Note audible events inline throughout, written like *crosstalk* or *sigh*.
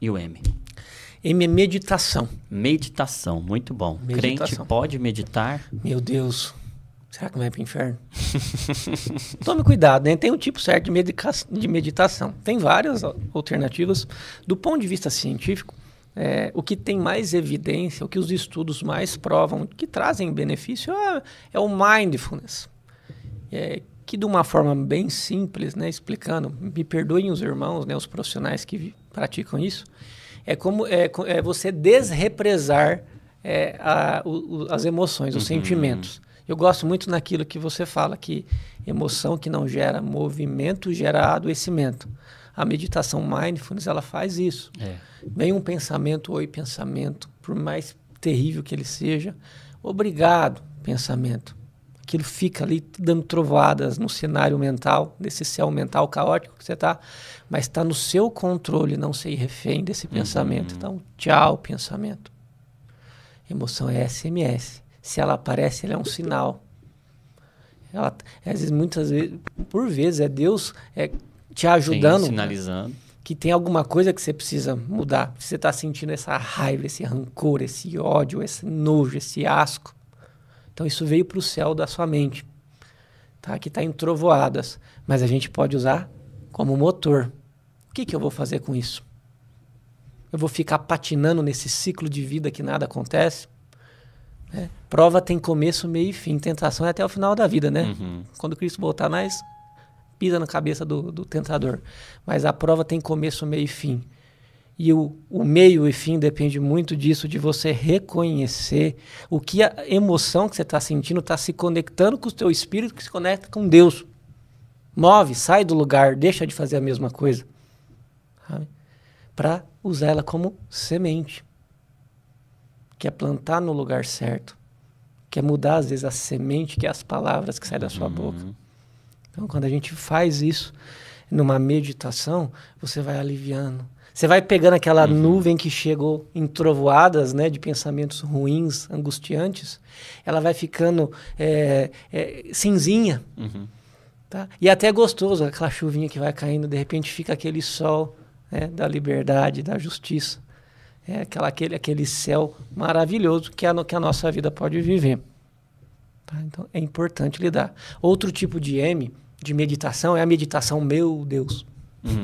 e o M? M é meditação. Meditação, muito bom. Meditação. Crente pode meditar? Meu Deus, será que vai para para inferno? *laughs* Tome cuidado, né? Tem um tipo certo de, medica... de meditação. Tem várias alternativas. Do ponto de vista científico, é, o que tem mais evidência, o que os estudos mais provam, que trazem benefício é, é o mindfulness. É, que de uma forma bem simples, né, explicando, me perdoem os irmãos, né, os profissionais que praticam isso, é como é, é você desrepresar é, a, o, as emoções, os uhum. sentimentos. Eu gosto muito naquilo que você fala, que emoção que não gera movimento gera adoecimento. A meditação mindfulness, ela faz isso. É. Vem um pensamento, oi pensamento, por mais terrível que ele seja, obrigado pensamento aquilo fica ali dando trovoadas no cenário mental, nesse céu mental caótico que você está, mas está no seu controle não ser refém desse uhum. pensamento. Então, tchau, pensamento. Emoção é SMS. Se ela aparece, ela é um sinal. Ela, às vezes, muitas vezes, por vezes, é Deus é, te ajudando. Sim, né? sinalizando. Que tem alguma coisa que você precisa mudar. Você está sentindo essa raiva, esse rancor, esse ódio, esse nojo, esse asco então isso veio para o céu da sua mente, tá? que está em trovoadas, mas a gente pode usar como motor. O que, que eu vou fazer com isso? Eu vou ficar patinando nesse ciclo de vida que nada acontece? Né? Prova tem começo, meio e fim. Tentação é até o final da vida, né? Uhum. Quando Cristo voltar, mais pisa na cabeça do, do, tentador. Mas a prova tem começo, meio e fim. E o, o meio e fim depende muito disso, de você reconhecer o que a emoção que você está sentindo está se conectando com o teu espírito que se conecta com Deus. Move, sai do lugar, deixa de fazer a mesma coisa. Para usar ela como semente, que é plantar no lugar certo, que é mudar, às vezes, a semente que é as palavras que saem da sua uhum. boca. Então, quando a gente faz isso, numa meditação, você vai aliviando. Você vai pegando aquela uhum. nuvem que chegou em trovoadas, né, de pensamentos ruins, angustiantes, ela vai ficando é, é, cinzinha. Uhum. Tá? E é até gostoso, aquela chuvinha que vai caindo, de repente fica aquele sol né, da liberdade, da justiça. É aquela, aquele, aquele céu maravilhoso que a, que a nossa vida pode viver. Tá? Então é importante lidar. Outro tipo de M de meditação é a meditação, meu Deus. Uhum.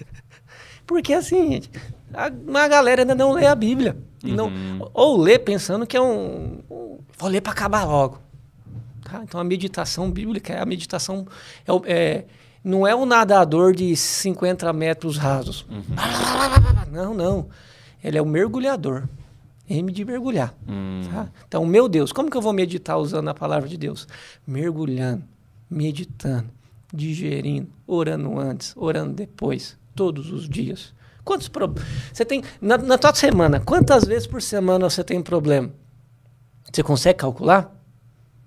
*laughs* Porque assim, gente, a, a galera ainda não lê a Bíblia. Uhum. Não, ou lê pensando que é um. um vou ler para acabar logo. Tá? Então a meditação bíblica é a meditação. É, é, não é um nadador de 50 metros rasos. Uhum. Não, não. Ele é o mergulhador. M é de mergulhar. Hum. Tá? Então, meu Deus, como que eu vou meditar usando a palavra de Deus? Mergulhando meditando, digerindo, orando antes, orando depois, todos os dias. Quantos problemas? Você tem. Na, na tua semana, quantas vezes por semana você tem problema? Você consegue calcular?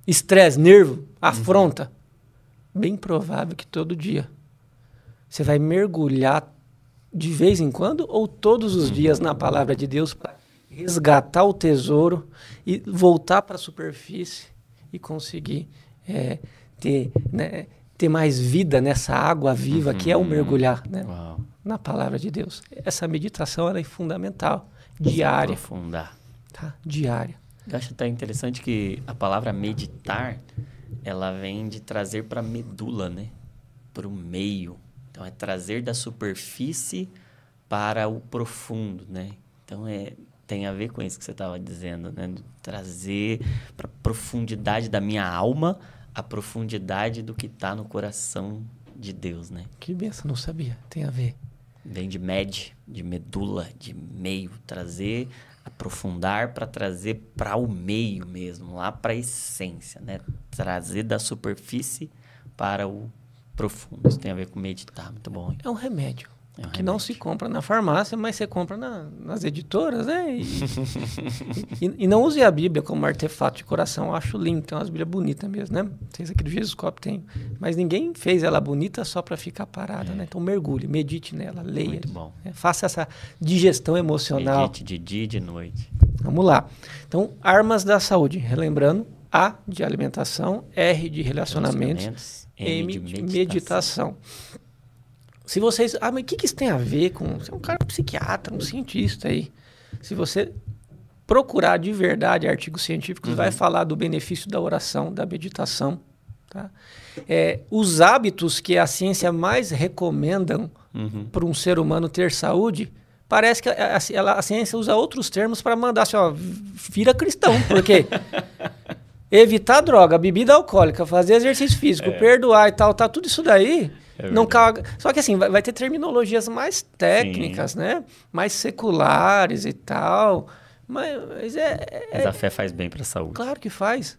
Estresse, nervo, afronta? Uhum. Bem provável que todo dia. Você vai mergulhar de vez em quando ou todos os uhum. dias na palavra de Deus para resgatar o tesouro e voltar para a superfície e conseguir é, ter, né, ter mais vida nessa água viva uhum. que é o uhum. mergulhar né, na palavra de Deus. Essa meditação ela é fundamental, diária. Se aprofundar. Tá? Diária. Eu acho até interessante que a palavra meditar, ela vem de trazer para a medula, né? Para o meio. Então, é trazer da superfície para o profundo, né? Então, é, tem a ver com isso que você estava dizendo, né? De trazer para a profundidade da minha alma a profundidade do que está no coração de Deus, né? Que benção, não sabia. Tem a ver. Vem de med, de medula, de meio, trazer, aprofundar para trazer para o meio mesmo, lá para a essência, né? Trazer da superfície para o profundo. Isso tem a ver com meditar, muito bom. Hein? É um remédio. É um que remédio. não se compra na farmácia, mas você compra na, nas editoras, né? *laughs* E, e, e, não use a Bíblia como artefato de coração. Eu acho lindo, tem umas Bíblias bonitas mesmo, né? Tem essa aqui do Jesus Cop, tem. Mas ninguém fez ela bonita só para ficar parada, é. né? Então mergulhe, medite nela, leia. Muito bom. Né? Faça essa digestão emocional. Medite de dia e de noite. Vamos lá. Então, armas da saúde. Relembrando, A de alimentação, R de relacionamentos, M, de meditação. meditação. Se vocês. Ah, mas o que, que isso tem a ver com. Você é um cara um psiquiatra, um cientista aí. Se você procurar de verdade artigos científicos, uhum. vai falar do benefício da oração, da meditação. Tá? É, os hábitos que a ciência mais recomenda uhum. para um ser humano ter saúde, parece que a, a, a ciência usa outros termos para mandar assim, ó, vira cristão, porque *laughs* evitar droga, bebida alcoólica, fazer exercício físico, é. perdoar e tal, tá tudo isso daí é não caga. Só que assim, vai, vai, ter terminologias mais técnicas, Sim. né? Mais seculares e tal. Mas, mas é, é, Mas a é fé faz bem para a saúde. Claro que faz.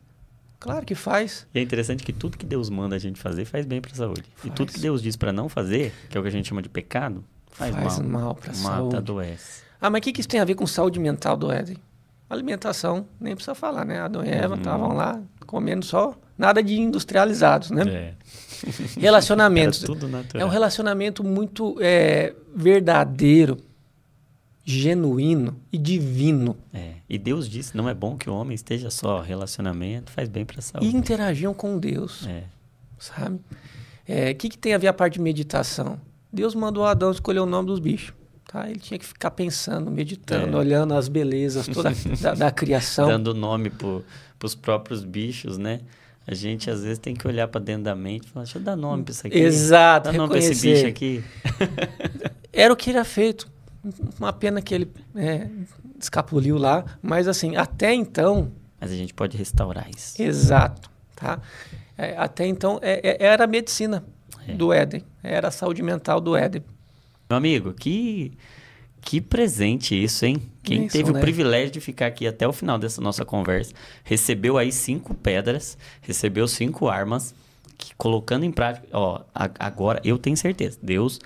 Claro que faz. E é interessante que tudo que Deus manda a gente fazer faz bem para a saúde. Faz. E tudo que Deus diz para não fazer, que é o que a gente chama de pecado, faz, faz mal. mal para a saúde. Mata, adoece. Ah, mas o que, que isso tem a ver com saúde mental do Éden? Alimentação, nem precisa falar, né? Adão e Eva uhum. estavam uhum. lá comendo só nada de industrializados, né? É. *laughs* Relacionamentos. é um relacionamento muito é, verdadeiro, genuíno e divino. É. E Deus disse, não é bom que o homem esteja só relacionamento, faz bem para a saúde. E interagiam com Deus. É. Sabe? O é, que, que tem a ver a parte de meditação? Deus mandou Adão escolher o nome dos bichos. Tá? Ele tinha que ficar pensando, meditando, é. olhando as belezas toda *laughs* da, da criação. Dando nome para os próprios bichos, né? A gente às vezes tem que olhar para dentro da mente e falar, deixa eu dar nome para isso aqui. Exato, Dá nome para esse bicho aqui. *laughs* Era o que ele era feito. Uma pena que ele é, escapuliu lá, mas assim, até então... Mas a gente pode restaurar isso. Exato, tá? É, até então, é, é era a medicina é. do Éden, era a saúde mental do Éden. Meu amigo, que que presente isso, hein? Quem é isso, teve né? o privilégio de ficar aqui até o final dessa nossa conversa, recebeu aí cinco pedras, recebeu cinco armas, que, colocando em prática, ó, a, agora eu tenho certeza, Deus,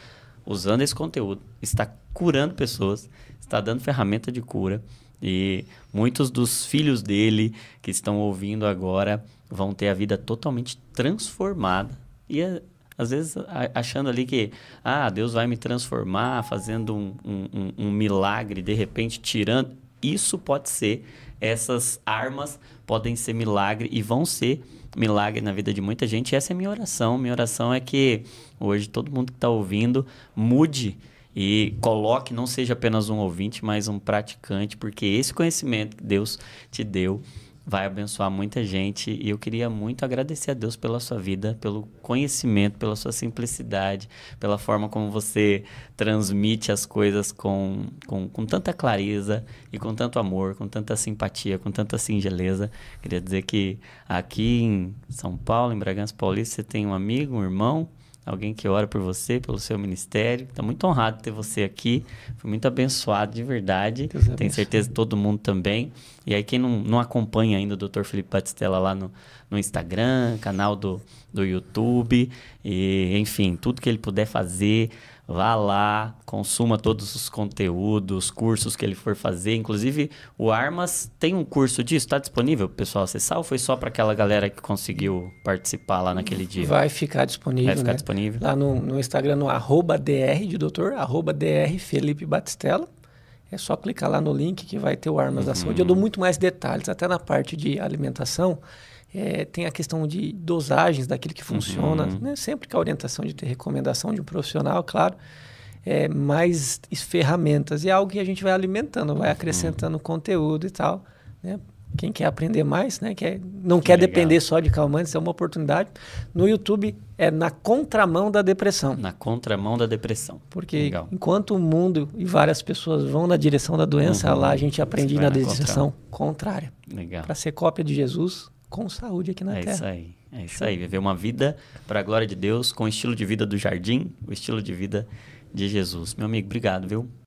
usando esse conteúdo, está curando pessoas, está dando ferramenta de cura, e muitos dos filhos dele que estão ouvindo agora vão ter a vida totalmente transformada. E é às vezes achando ali que ah, Deus vai me transformar fazendo um, um, um, milagre, de repente tirando. Isso pode ser, essas armas podem ser milagre e vão ser milagre na vida de muita gente. essa é a minha oração. Minha oração é que hoje todo mundo que está ouvindo mude e coloque, não seja apenas um ouvinte, mas um praticante, porque esse conhecimento que Deus te deu vai abençoar muita gente. E eu queria muito agradecer a Deus pela sua vida, pelo conhecimento, pela sua simplicidade, pela forma como você transmite as coisas com, com, com tanta clareza e com tanto amor, com tanta simpatia, com tanta singeleza. Queria dizer que aqui em São Paulo, em Bragança Paulista, você tem um amigo, um irmão alguém que ora por você, pelo seu ministério. Está muito honrado ter você aqui. Foi muito abençoado, de verdade. Deus Tenho abençoe. certeza que todo mundo também. E aí, quem não, não acompanha ainda o Dr. Felipe Batistella lá no, no Instagram, canal do, do YouTube, e, enfim, tudo que ele puder fazer. Vá lá, consuma todos os conteúdos, cursos que ele for fazer. Inclusive, o Armas tem um curso disso, está disponível para o pessoal acessar ou foi só para aquela galera que conseguiu participar lá naquele dia? Vai ficar disponível. Vai ficar né? disponível. Lá no, no, Instagram, no arroba DR de doutor, arroba DR Felipe Batistella. É só clicar lá no link que vai ter o Armas uhum. da Saúde. Eu dou muito mais detalhes, até na parte de alimentação. É, tem a questão de dosagens daquilo que funciona. Uhum. Né? Sempre com a orientação de ter recomendação de um profissional, claro. É, mais ferramentas. E é algo que a gente vai alimentando, vai uhum. acrescentando uhum. conteúdo e tal. Né? Quem quer aprender mais, né? quer, não que quer legal. depender só de calmantes, é uma oportunidade. No YouTube é na contramão da depressão. Na contramão da depressão. Porque legal. enquanto o mundo e várias pessoas vão na direção da doença, uhum. lá a gente aprende na, na direção contrária. Para ser cópia de Jesus, com saúde aqui na é Terra. É isso aí. É isso aí. Viver uma vida para a glória de Deus, com o estilo de vida do jardim, o estilo de vida de Jesus. Meu amigo, obrigado, viu?